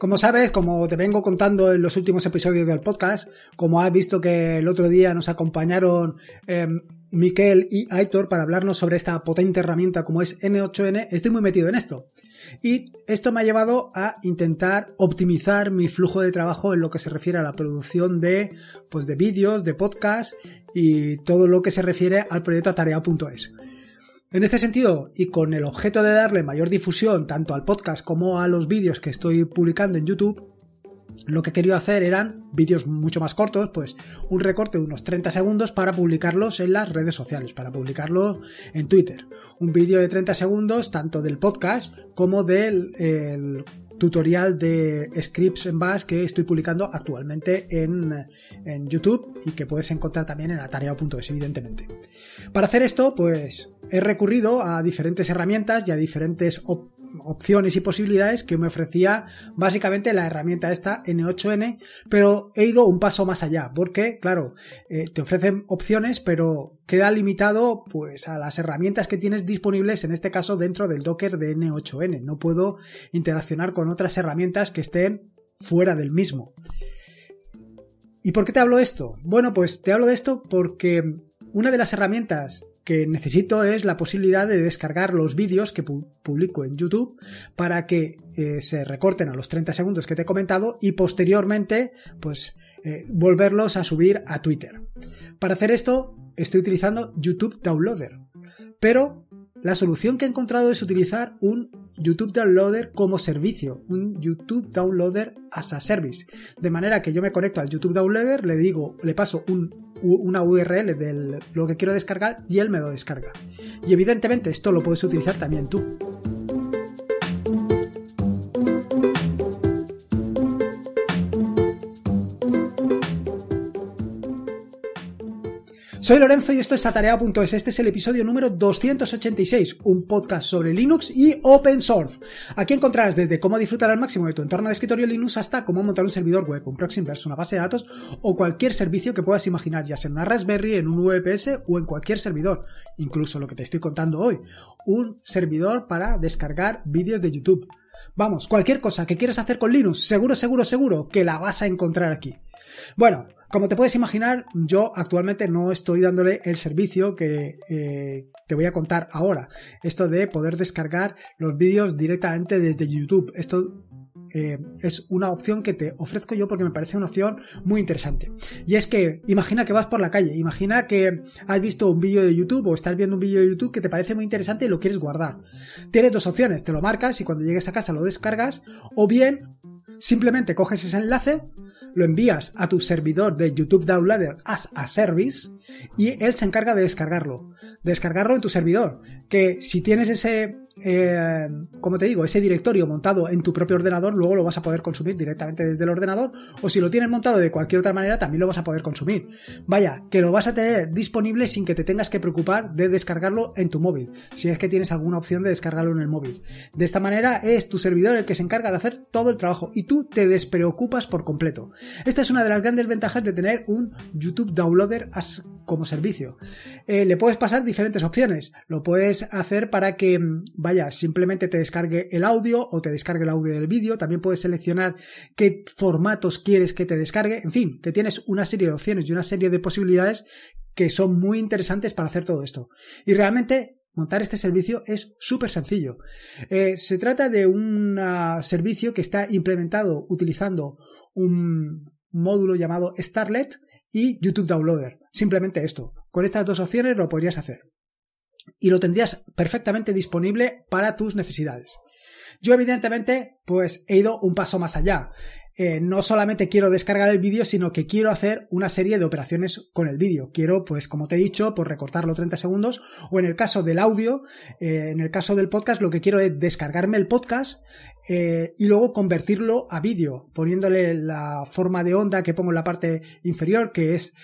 Como sabes, como te vengo contando en los últimos episodios del podcast, como has visto que el otro día nos acompañaron em, Miquel y Aitor para hablarnos sobre esta potente herramienta como es N8N, estoy muy metido en esto. Y esto me ha llevado a intentar optimizar mi flujo de trabajo en lo que se refiere a la producción de, pues, de vídeos, de podcast y todo lo que se refiere al proyecto Atarea.es. En este sentido, y con el objeto de darle mayor difusión tanto al podcast como a los vídeos que estoy publicando en YouTube, lo que quería hacer eran vídeos mucho más cortos, pues un recorte de unos 30 segundos para publicarlos en las redes sociales, para publicarlo en Twitter. Un vídeo de 30 segundos tanto del podcast como del tutorial de scripts en Bash que estoy publicando actualmente en, YouTube y que puedes encontrar también en atareado.es, evidentemente. Para hacer esto, pues he recurrido a diferentes herramientas y a diferentes opciones y posibilidades que me ofrecía básicamente la herramienta esta N8N, pero he ido un paso más allá, porque, claro, eh, te ofrecen opciones, pero queda limitado pues a las herramientas que tienes disponibles, en este caso dentro del Docker de N8N. No puedo interaccionar con otras herramientas que estén fuera del mismo. ¿Y por qué te hablo esto? Bueno, pues te hablo de esto porque una de las herramientas que necesito es la posibilidad de descargar los vídeos que publico en YouTube para que eh, se recorten a los 30 segundos que te he comentado y posteriormente pues eh, volverlos a subir a Twitter. Para hacer esto estoy utilizando YouTube Downloader, pero la solución que he encontrado es utilizar un YouTube Downloader como servicio, un YouTube Downloader as a service. De manera que yo me conecto al YouTube Downloader, le digo, le paso una URL de lo que quiero descargar y él me lo descarga. Y evidentemente esto lo puedes utilizar también tú. Soy Lorenzo y esto es Atareado.es. Este es el episodio número 286, un podcast sobre Linux y Open Source. Aquí encontrarás desde cómo disfrutar al máximo de tu entorno de escritorio Linux hasta cómo montar un servidor web, un proxy inverso, una base de datos o cualquier servicio que puedas imaginar, ya sea en una Raspberry, en un VPS e o en cualquier servidor. Incluso lo que te estoy contando hoy, un servidor para descargar vídeos de YouTube. Vamos, cualquier cosa que quieras hacer con Linux, seguro, seguro, seguro que la vas a encontrar aquí. Bueno, como te puedes imaginar, yo actualmente no estoy dándole el servicio que eh, te voy a contar ahora. Esto de poder descargar los vídeos directamente desde YouTube. Esto eh, es una opción que te ofrezco yo porque me parece una opción muy interesante. Y es que imagina que vas por la calle, imagina que has visto un vídeo de YouTube o estás viendo un vídeo de YouTube que te parece muy interesante y lo quieres guardar. Tienes dos opciones, te lo marcas y cuando llegues a casa lo descargas o bien Simplemente coges ese enlace, lo envías a tu servidor de YouTube Downloader as a Service y él se encarga de descargarlo. Descargarlo en tu servidor. Que si tienes ese eh, como te digo, ese directorio montado en tu propio ordenador, luego lo vas a poder consumir directamente desde el ordenador, o si lo tienes montado de cualquier otra manera, también lo vas a poder consumir. Vaya, que lo vas a tener disponible sin que te tengas que preocupar de descargarlo en tu móvil, si es que tienes alguna opción de descargarlo en el móvil. De esta manera es tu servidor el que se encarga de hacer todo el trabajo y tú te despreocupas por completo. Esta es una de las grandes ventajas de tener un YouTube Downloader como servicio. Eh, le puedes pasar diferentes opciones, lo puedes hacer para que mm, vaya vaya, simplemente te descargue el audio o te descargue el audio del vídeo. También puedes seleccionar qué formatos quieres que te descargue. En fin, que tienes una serie de opciones y una serie de posibilidades que son muy interesantes para hacer todo esto. Y realmente Montar este servicio es súper sencillo. Eh, se trata de un ah, servicio que está implementado utilizando un módulo llamado Starlet y YouTube Downloader. Simplemente esto. Con estas dos opciones lo podrías hacer y lo tendrías perfectamente disponible para tus necesidades. Yo evidentemente pues he ido un paso más allá. Eh, no solamente quiero descargar el vídeo, sino que quiero hacer una serie de operaciones con el vídeo. Quiero, pues como te he dicho, por pues, recortarlo 30 segundos o en el caso del audio, eh, en el caso del podcast, lo que quiero es descargarme el podcast eh, y luego convertirlo a vídeo, poniéndole la forma de onda que pongo en la parte inferior, que es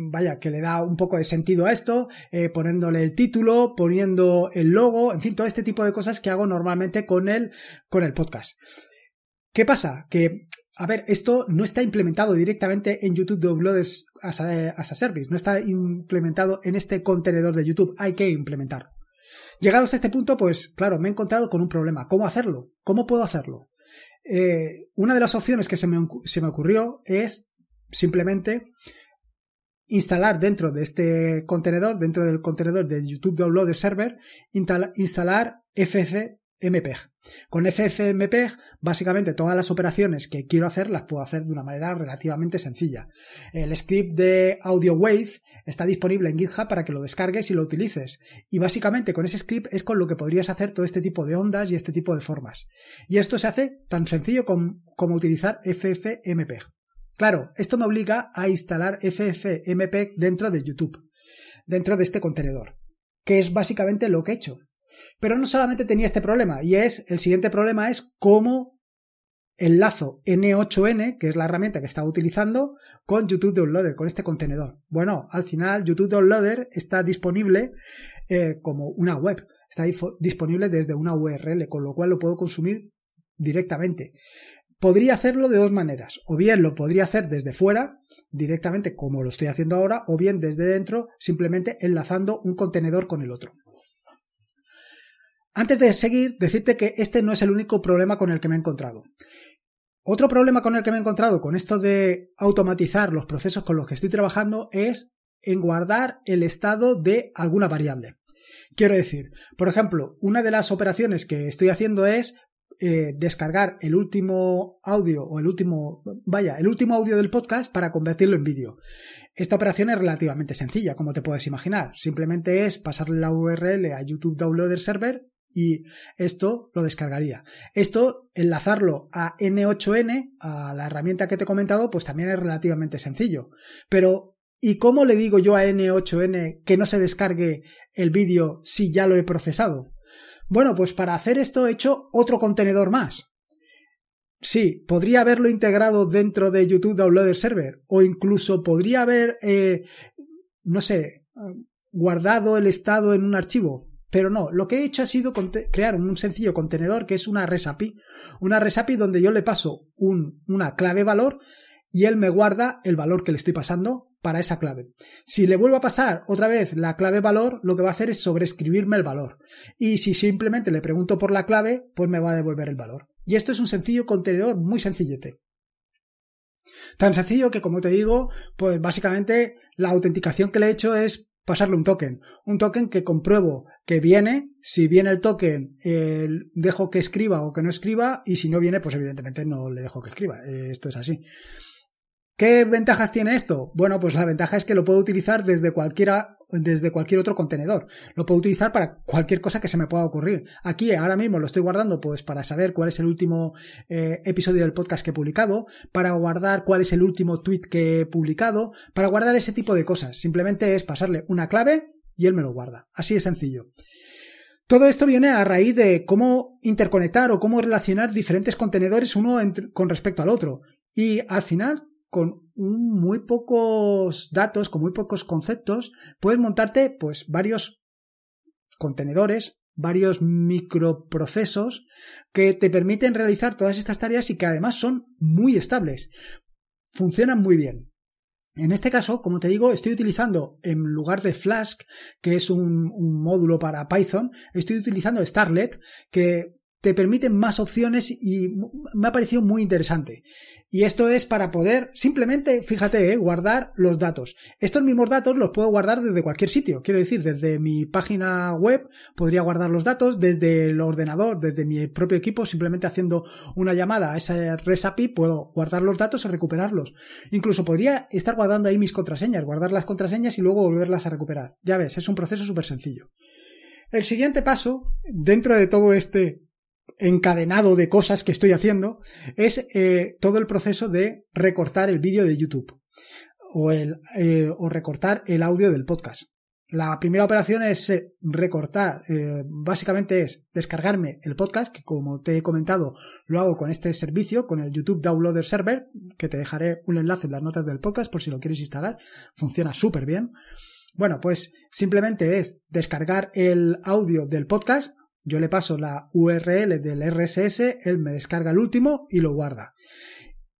vaya, que le da un poco de sentido a esto, eh, poniéndole el título, poniendo el logo, en fin, todo este tipo de cosas que hago normalmente con el, con el podcast. ¿Qué pasa? Que, a ver, esto no está implementado directamente en YouTube de as a, Service, no está implementado en este contenedor de YouTube, hay que implementarlo. Llegados a este punto, pues claro, me he encontrado con un problema. ¿Cómo hacerlo? ¿Cómo puedo hacerlo? Eh, una de las opciones que se me ocurrió es simplemente instalar dentro de este contenedor, dentro del contenedor de YouTube Download Server, instalar FFmpeg. Con FFmpeg, básicamente todas las operaciones que quiero hacer las puedo hacer de una manera relativamente sencilla. El script de audio wave está disponible en GitHub para que lo descargues y lo utilices. Y básicamente con ese script es con lo que podrías hacer todo este tipo de ondas y este tipo de formas. Y esto se hace tan sencillo como, como utilizar FFmpeg. Claro, esto me obliga a instalar FFmpeg dentro de YouTube, dentro de este contenedor, que es básicamente lo que he hecho. Pero no solamente tenía este problema, y es, el siguiente problema es cómo enlazo N8N, que es la herramienta que estaba utilizando, con YouTube Downloader, con este contenedor. Bueno, al final YouTube Downloader está disponible eh, como una web, está disponible desde una URL, con lo cual lo puedo consumir directamente podría hacerlo de dos maneras. O bien lo podría hacer desde fuera, directamente como lo estoy haciendo ahora, o bien desde dentro, simplemente enlazando un contenedor con el otro. Antes de seguir, decirte que este no es el único problema con el que me he encontrado. Otro problema con el que me he encontrado con esto de automatizar los procesos con los que estoy trabajando es en guardar el estado de alguna variable. Quiero decir, por ejemplo, una de las operaciones que estoy haciendo es eh, descargar el último audio o el último, vaya, el último audio del podcast para convertirlo en vídeo. Esta operación es relativamente sencilla, como te puedes imaginar. Simplemente es pasarle la URL a YouTube Downloader Server y esto lo descargaría. Esto, enlazarlo a N8N, a la herramienta que te he comentado, pues también es relativamente sencillo. Pero, ¿y cómo le digo yo a N8N que no se descargue el vídeo si ya lo he procesado? Bueno, pues para hacer esto he hecho otro contenedor más. Sí, podría haberlo integrado dentro de YouTube Downloader Server o incluso podría haber, eh, no sé, guardado el estado en un archivo. Pero no, lo que he hecho ha sido crear un sencillo contenedor que es una RESAPI. Una RESAPI donde yo le paso un, una clave valor y él me guarda el valor que le estoy pasando para esa clave. Si le vuelvo a pasar otra vez la clave valor, lo que va a hacer es sobreescribirme el valor. Y si simplemente le pregunto por la clave, pues me va a devolver el valor. Y esto es un sencillo contenedor muy sencillete. Tan sencillo que, como te digo, pues básicamente la autenticación que le he hecho es pasarle un token. Un token que compruebo que viene. Si viene el token, dejo que escriba o que no escriba. Y si no viene, pues evidentemente no le dejo que escriba. Eh, esto es así. ¿Qué ventajas tiene esto? Bueno, pues la ventaja es que lo puedo utilizar desde, cualquiera, desde cualquier otro contenedor. Lo puedo utilizar para cualquier cosa que se me pueda ocurrir. Aquí ahora mismo lo estoy guardando pues para saber cuál es el último eh, episodio del podcast que he publicado, para guardar cuál es el último tweet que he publicado, para guardar ese tipo de cosas. Simplemente es pasarle una clave y él me lo guarda. Así de sencillo. Todo esto viene a raíz de cómo interconectar o cómo relacionar diferentes contenedores uno con respecto al otro. Y al final con muy pocos datos, con muy pocos conceptos, puedes montarte pues varios contenedores, varios microprocesos que te permiten realizar todas estas tareas y que además son muy estables. Funcionan muy bien. En este caso, como te digo, estoy utilizando en lugar de Flask, que es un, un módulo para Python, estoy utilizando Starlet, que te permiten más opciones y me ha parecido muy interesante. Y esto es para poder simplemente, fíjate, eh, guardar los datos. Estos mismos datos los puedo guardar desde cualquier sitio. Quiero decir, desde mi página web podría guardar los datos, desde el ordenador, desde mi propio equipo, simplemente haciendo una llamada a esa resapi puedo guardar los datos y recuperarlos. Incluso podría estar guardando ahí mis contraseñas, guardar las contraseñas y luego volverlas a recuperar. Ya ves, es un proceso súper sencillo. El siguiente paso, dentro de todo este encadenado de cosas que estoy haciendo es eh, todo el proceso de recortar el vídeo de YouTube o, eh, recortar el audio del podcast. La primera operación es eh, recortar, básicamente es descargarme el podcast, que como te he comentado lo hago con este servicio, con el YouTube Downloader Server, que te dejaré un enlace en las notas del podcast por si lo quieres instalar, funciona súper bien. Bueno, pues simplemente es descargar el audio del podcast, yo le paso la URL del RSS, él me descarga el último y lo guarda.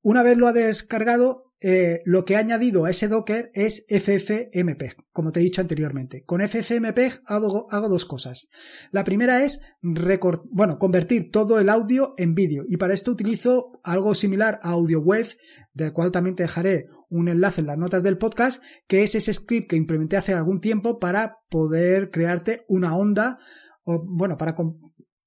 Una vez lo ha descargado, eh, lo que ha añadido a ese Docker es FFmpeg, como te he dicho anteriormente. Con FFmpeg hago, dos cosas. La primera es bueno, convertir todo el audio en vídeo y para esto utilizo algo similar a AudioWave, del cual también te dejaré un enlace en las notas del podcast, que es ese script que implementé hace algún tiempo para poder crearte una onda bueno, para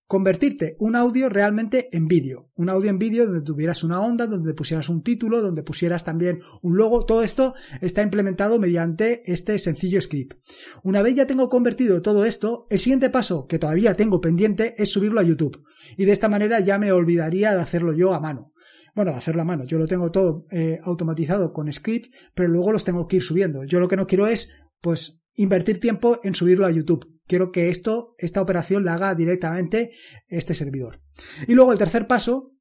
convertirte un audio realmente en vídeo. Un audio en vídeo donde tuvieras una onda, donde pusieras un título, donde pusieras también un logo. Todo esto está implementado mediante este sencillo script. Una vez ya tengo convertido todo esto, el siguiente paso que todavía tengo pendiente es subirlo a YouTube. Y de esta manera ya me olvidaría de hacerlo yo a mano. Bueno, de hacerlo a mano. Yo lo tengo todo eh, automatizado con script, pero luego los tengo que ir subiendo. Yo lo que no quiero es, pues, invertir tiempo en subirlo a YouTube. Quiero que esto, esta operación la haga directamente este servidor. Y luego el tercer paso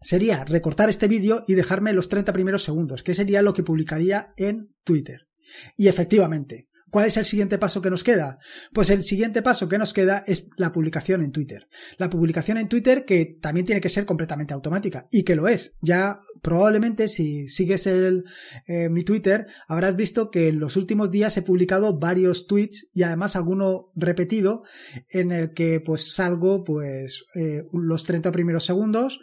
sería recortar este vídeo y dejarme los 30 primeros segundos, que sería lo que publicaría en Twitter. Y efectivamente, ¿Cuál es el siguiente paso que nos queda? Pues el siguiente paso que nos queda es la publicación en Twitter. La publicación en Twitter que también tiene que ser completamente automática y que lo es. Ya probablemente si sigues eh, mi Twitter habrás visto que en los últimos días he publicado varios tweets y además alguno repetido en el que pues salgo pues eh, los 30 primeros segundos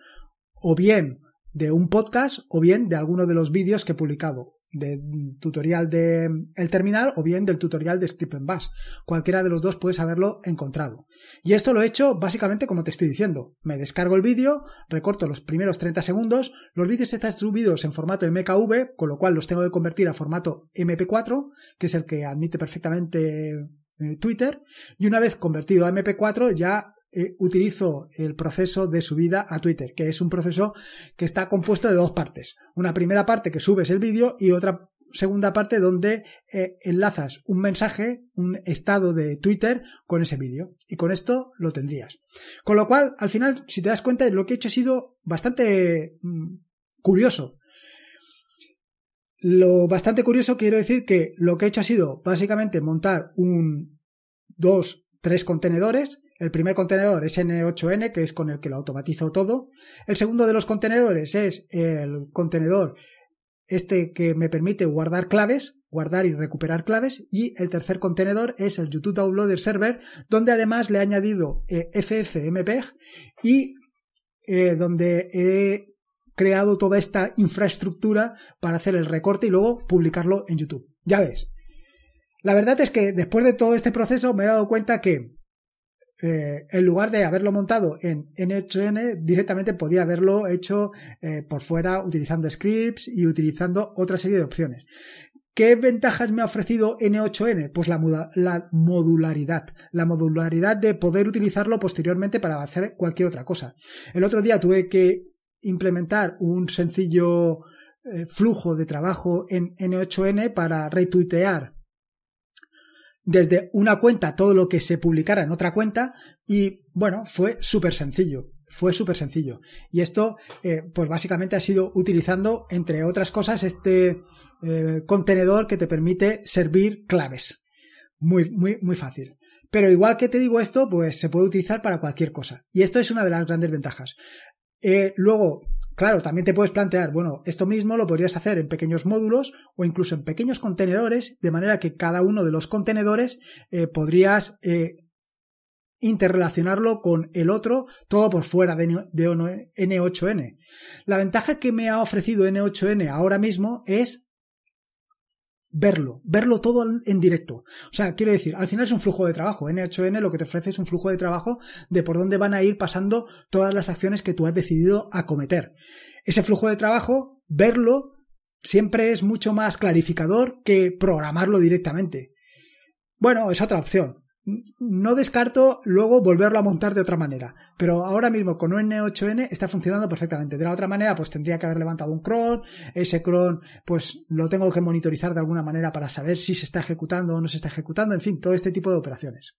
o bien de un podcast o bien de alguno de los vídeos que he publicado del tutorial de el terminal o bien del tutorial de Script en Bash. Cualquiera de los dos puedes haberlo encontrado. Y esto lo he hecho básicamente como te estoy diciendo. Me descargo el vídeo, recorto los primeros 30 segundos, los vídeos están subidos en formato MKV, con lo cual los tengo que convertir a formato MP4, que es el que admite perfectamente eh, Twitter, y una vez convertido a MP4 ya eh, utilizo el proceso de subida a Twitter, que es un proceso que está compuesto de dos partes. Una primera parte que subes el vídeo y otra segunda parte donde eh, enlazas un mensaje, un estado de Twitter con ese vídeo. Y con esto lo tendrías. Con lo cual, al final, si te das cuenta, lo que he hecho ha sido bastante mm, curioso. Lo bastante curioso quiero decir que lo que he hecho ha sido básicamente montar un, dos, tres contenedores el primer contenedor es N8N, que es con el que lo automatizo todo. El segundo de los contenedores es el contenedor este que me permite guardar claves, guardar y recuperar claves. Y el tercer contenedor es el YouTube Downloader Server, donde además le he añadido eh, FFmpeg y eh, donde he creado toda esta infraestructura para hacer el recorte y luego publicarlo en YouTube. Ya ves. La verdad es que después de todo este proceso me he dado cuenta que eh, en lugar de haberlo montado en N8n directamente podía haberlo hecho eh, por fuera utilizando scripts y utilizando otra serie de opciones. ¿Qué ventajas me ha ofrecido N8N? Pues la, modularidad. La modularidad de poder utilizarlo posteriormente para hacer cualquier otra cosa. El otro día tuve que implementar un sencillo eh, flujo de trabajo en N8N para retuitear desde una cuenta todo lo que se publicara en otra cuenta y bueno, fue súper sencillo. Fue súper sencillo. Y esto, eh, pues básicamente ha sido utilizando, entre otras cosas, este eh, contenedor que te permite servir claves. Muy, muy, muy fácil. Pero igual que te digo esto, pues se puede utilizar para cualquier cosa. Y esto es una de las grandes ventajas. Eh, luego, Claro, también te puedes plantear, bueno, esto mismo lo podrías hacer en pequeños módulos o incluso en pequeños contenedores, de manera que cada uno de los contenedores eh, podrías eh, interrelacionarlo con el otro, todo por fuera de, de N8N. La ventaja que me ha ofrecido N8N ahora mismo es verlo, verlo todo en directo. O sea, quiero decir, al final es un flujo de trabajo. NHN lo que te ofrece es un flujo de trabajo de por dónde van a ir pasando todas las acciones que tú has decidido acometer. Ese flujo de trabajo, verlo, siempre es mucho más clarificador que programarlo directamente. Bueno, es otra opción no descarto luego volverlo a montar de otra manera, pero ahora mismo con un N8N está funcionando perfectamente. De la otra manera, pues tendría que haber levantado un cron, ese cron, pues lo tengo que monitorizar de alguna manera para saber si se está ejecutando o no se está ejecutando, en fin, todo este tipo de operaciones.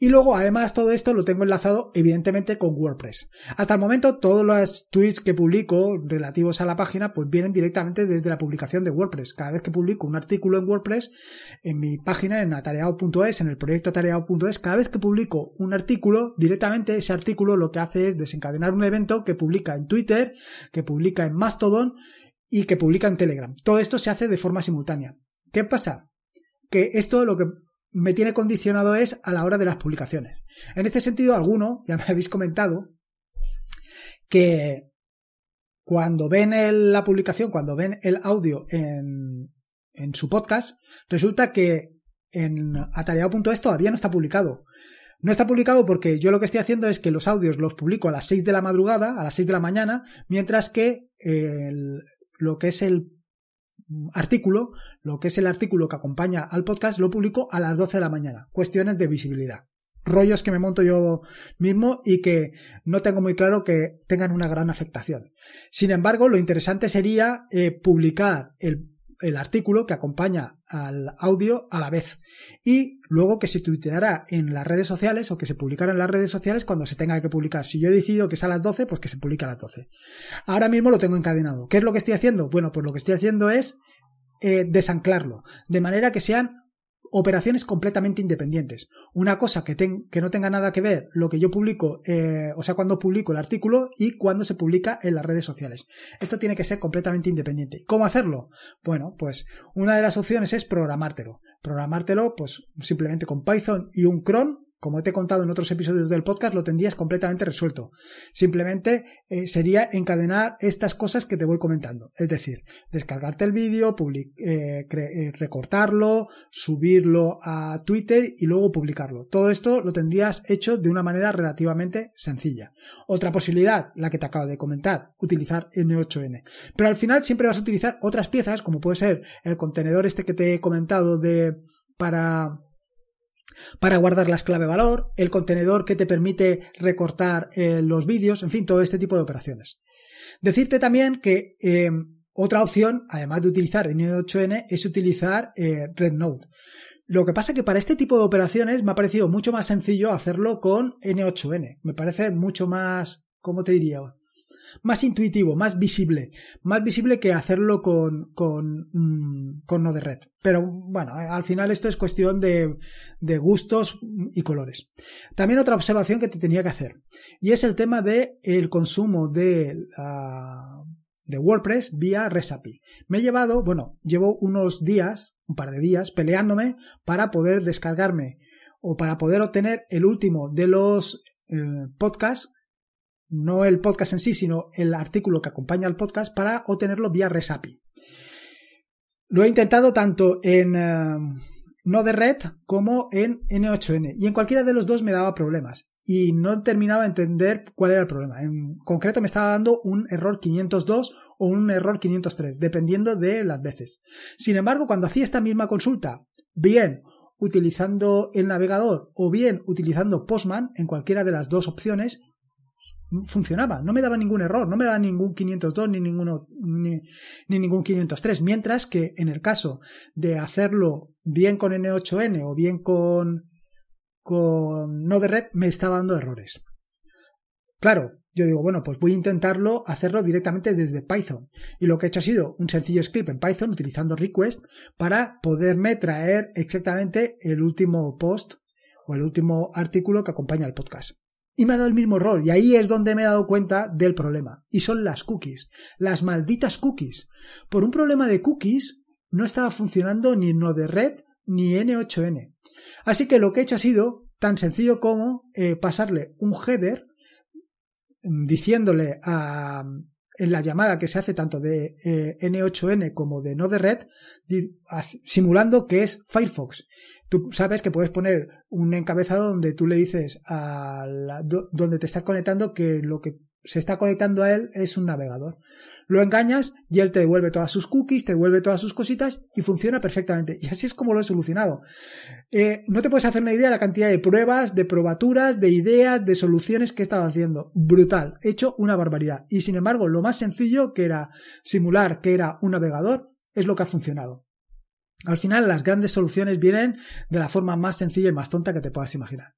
Y luego, además, todo esto lo tengo enlazado, evidentemente, con WordPress. Hasta el momento, todos los tweets que publico relativos a la página, pues vienen directamente desde la publicación de WordPress. Cada vez que publico un artículo en WordPress, en mi página, en atareado.es, en el proyecto atareado.es, cada vez que publico un artículo, directamente ese artículo lo que hace es desencadenar un evento que publica en Twitter, que publica en Mastodon y que publica en Telegram. Todo esto se hace de forma simultánea. ¿Qué pasa? Que esto lo que me tiene condicionado es a la hora de las publicaciones. En este sentido, alguno, ya me habéis comentado, que cuando ven la publicación, cuando ven el audio en, su podcast, resulta que en atareado.es todavía no está publicado. No está publicado porque yo lo que estoy haciendo es que los audios los publico a las 6 de la madrugada, a las 6 de la mañana, mientras que lo que es el artículo, lo que es el artículo que acompaña al podcast, lo publico a las 12 de la mañana. Cuestiones de visibilidad. Rollos que me monto yo mismo y que no tengo muy claro que tengan una gran afectación. Sin embargo, lo interesante sería eh, publicar el el artículo que acompaña al audio a la vez y luego que se tuiteará en las redes sociales o que se publicará en las redes sociales cuando se tenga que publicar. Si yo he decidido que es a las 12, pues que se publique a las 12. Ahora mismo lo tengo encadenado. ¿Qué es lo que estoy haciendo? Bueno, pues lo que estoy haciendo es eh, desanclarlo, de manera que sean operaciones completamente independientes. Una cosa que, que no tenga nada que ver lo que yo publico, eh, o sea, cuando publico el artículo y cuando se publica en las redes sociales. Esto tiene que ser completamente independiente. ¿Cómo hacerlo? Bueno, pues una de las opciones es programártelo. Programártelo, pues simplemente con Python y un cron como te he contado en otros episodios del podcast, lo tendrías completamente resuelto. Simplemente eh, sería encadenar estas cosas que te voy comentando. Es decir, descargarte el vídeo, eh, eh, recortarlo, subirlo a Twitter y luego publicarlo. Todo esto lo tendrías hecho de una manera relativamente sencilla. Otra posibilidad, la que te acabo de comentar, utilizar N8N. Pero al final siempre vas a utilizar otras piezas, como puede ser el contenedor este que te he comentado de para para guardar las clave valor, el contenedor que te permite recortar eh, los vídeos, en fin, todo este tipo de operaciones. Decirte también que eh, otra opción, además de utilizar N8N, es utilizar eh, RedNote. Lo que pasa que para este tipo de operaciones me ha parecido mucho más sencillo hacerlo con N8N. Me parece mucho más, ¿cómo te diría? más intuitivo, más visible, más visible que hacerlo con, con, mm, con Node Red. Pero bueno, eh, al final esto es cuestión de, gustos y colores. También otra observación que te tenía que hacer y es el tema del el consumo de WordPress vía Resapi. Me he llevado, bueno, llevo unos días, un par de días, peleándome para poder descargarme o para poder obtener el último de los eh, podcasts no el podcast en sí, sino el artículo que acompaña al podcast para obtenerlo vía Resapi. Lo he intentado tanto en eh, no de Red como en N8N y en cualquiera de los dos me daba problemas y no terminaba de entender cuál era el problema. En concreto me estaba dando un error 502 o un error 503, dependiendo de las veces. Sin embargo, cuando hacía esta misma consulta, bien utilizando el navegador o bien utilizando Postman, en cualquiera de las dos opciones, funcionaba, no me daba ningún error, no me daba ningún 502 ni, ninguno, ni, ningún 503, mientras que en el caso de hacerlo bien con N8N o bien con, con Node-RED me estaba dando errores. Claro, yo digo, bueno, pues voy a intentarlo hacerlo directamente desde Python. Y lo que he hecho ha sido un sencillo script en Python utilizando request para poderme traer exactamente el último post o el último artículo que acompaña al podcast. Y me ha dado el mismo error. Y ahí es donde me he dado cuenta del problema. Y son las cookies. Las malditas cookies. Por un problema de cookies, no estaba funcionando ni Node Red ni N8N. Así que lo que he hecho ha sido tan sencillo como eh, pasarle un header mm, diciéndole a, en la llamada que se hace tanto de N8N eh, como de Node Red, simulando que es Firefox. Tú sabes que puedes poner un encabezado donde tú le dices a donde te estás conectando que lo que se está conectando a él es un navegador. Lo engañas y él te devuelve todas sus cookies, te devuelve todas sus cositas y funciona perfectamente. Y así es como lo he solucionado. Eh, no te puedes hacer una idea de la cantidad de pruebas, de probaturas, de ideas, de soluciones que he estado haciendo. Brutal. He hecho una barbaridad. Y sin embargo, lo más sencillo que era simular que era un navegador es lo que ha funcionado. Al final, las grandes soluciones vienen de la forma más sencilla y más tonta que te puedas imaginar.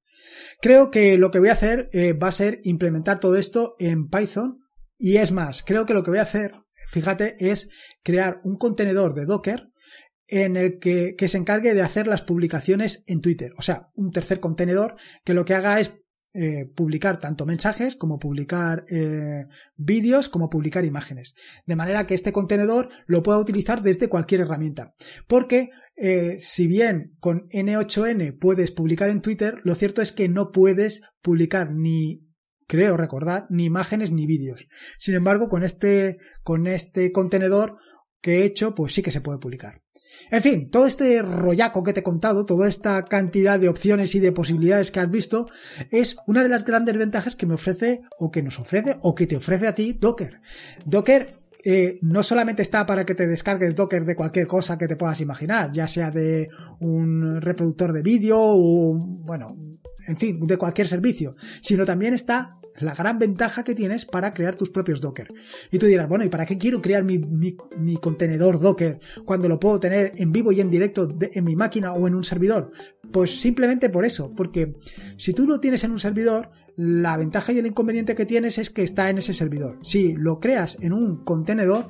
Creo que lo que voy a hacer eh, va a ser implementar todo esto en Python. Y es más, creo que lo que voy a hacer, fíjate, es crear un contenedor de Docker en el que, que se encargue de hacer las publicaciones en Twitter. O sea, un tercer contenedor que lo que haga es eh, publicar tanto mensajes como publicar eh, vídeos como publicar imágenes de manera que este contenedor lo pueda utilizar desde cualquier herramienta porque eh, si bien con N8N puedes publicar en Twitter lo cierto es que no puedes publicar ni creo recordar ni imágenes ni vídeos sin embargo con este con este contenedor que he hecho pues sí que se puede publicar en fin, todo este rollaco que te he contado, toda esta cantidad de opciones y de posibilidades que has visto, es una de las grandes ventajas que me ofrece o que nos ofrece o que te ofrece a ti Docker. Docker eh, no solamente está para que te descargues Docker de cualquier cosa que te puedas imaginar, ya sea de un reproductor de vídeo o, bueno, en fin, de cualquier servicio, sino también está la gran ventaja que tienes para crear tus propios Docker. Y tú dirás, bueno, ¿y para qué quiero crear mi, contenedor Docker cuando lo puedo tener en vivo y en directo en mi máquina o en un servidor? Pues simplemente por eso, porque si tú lo tienes en un servidor, la ventaja y el inconveniente que tienes es que está en ese servidor. Si lo creas en un contenedor,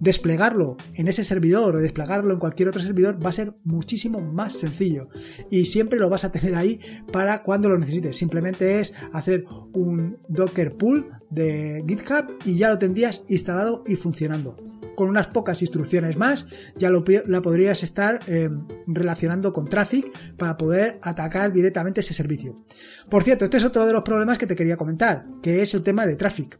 desplegarlo en ese servidor o desplegarlo en cualquier otro servidor va a ser muchísimo más sencillo y siempre lo vas a tener ahí para cuando lo necesites. Simplemente es hacer un Docker pool de GitHub y ya lo tendrías instalado y funcionando. Con unas pocas instrucciones más ya lo, la podrías estar em, relacionando con Traffic para poder atacar directamente ese servicio. Por cierto, este es otro de los problemas que te quería comentar, que es el tema de Traffic.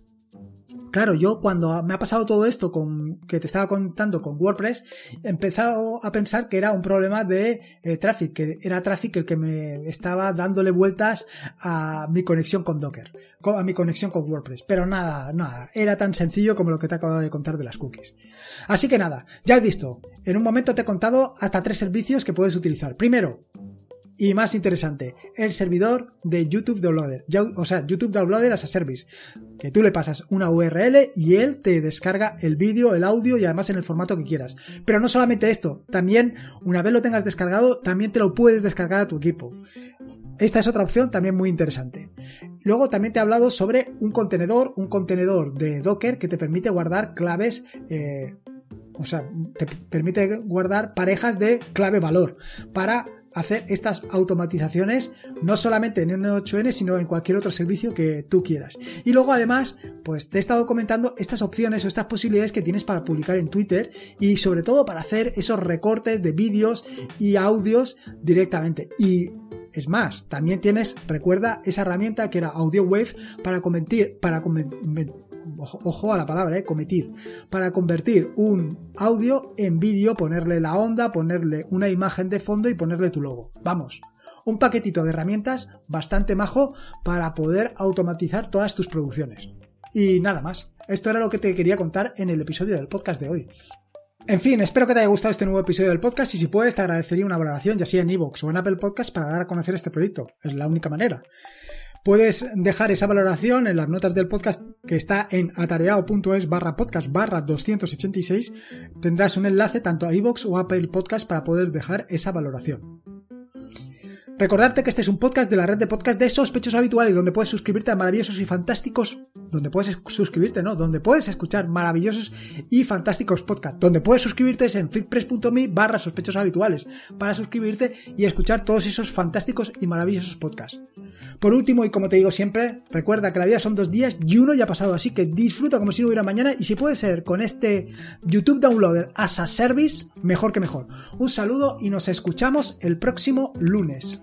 Claro, yo cuando me ha pasado todo esto con, que te estaba contando con WordPress, he empezado a pensar que era un problema de eh, tráfico, que era tráfico el que me estaba dándole vueltas a mi conexión con Docker, a mi conexión con WordPress. Pero nada, nada, era tan sencillo como lo que te acabo de contar de las cookies. Así que nada, ya he visto, en un momento te he contado hasta tres servicios que puedes utilizar. Primero, y más interesante, el servidor de YouTube Downloader, o sea, YouTube Downloader as a Service, que tú le pasas una URL y él te descarga el vídeo, el audio y además en el formato que quieras. Pero no solamente esto, también una vez lo tengas descargado, también te lo puedes descargar a tu equipo. Esta es otra opción también muy interesante. Luego también te he hablado sobre un contenedor, un contenedor de Docker que te permite guardar claves eh, o sea, te permite guardar parejas de clave valor para hacer estas automatizaciones no solamente en N8N, sino en cualquier otro servicio que tú quieras. Y luego además, pues te he estado comentando estas opciones o estas posibilidades que tienes para publicar en Twitter y sobre todo para hacer esos recortes de vídeos y audios directamente. Y es más, también tienes, recuerda esa herramienta que era AudioWave para comentar para ojo a la palabra, ¿eh? cometir, para convertir un audio en vídeo, ponerle la onda, ponerle una imagen de fondo y ponerle tu logo. Vamos, un paquetito de herramientas bastante majo para poder automatizar todas tus producciones. Y nada más, esto era lo que te quería contar en el episodio del podcast de hoy. En fin, espero que te haya gustado este nuevo episodio del podcast y si puedes te agradecería una valoración ya sea en iVoox o en Apple Podcast para dar a conocer este proyecto. Es la única manera. Puedes dejar esa valoración en las notas del podcast que está en atareado.es barra podcast barra 286. Tendrás un enlace tanto a iVoox o Apple Podcast para poder dejar esa valoración. Recordarte que este es un podcast de la red de podcast de sospechos habituales, donde puedes suscribirte a maravillosos y fantásticos, donde puedes suscribirte, no, donde puedes escuchar maravillosos y fantásticos podcasts, donde puedes suscribirte es en fitpress.me barra sospechos habituales, para suscribirte y escuchar todos esos fantásticos y maravillosos podcasts. Por último, y como te digo siempre, recuerda que la vida son dos días y uno ya ha pasado, así que disfruta como si no hubiera mañana y si puede ser con este YouTube Downloader as a Service, mejor que mejor. Un saludo y nos escuchamos el próximo lunes.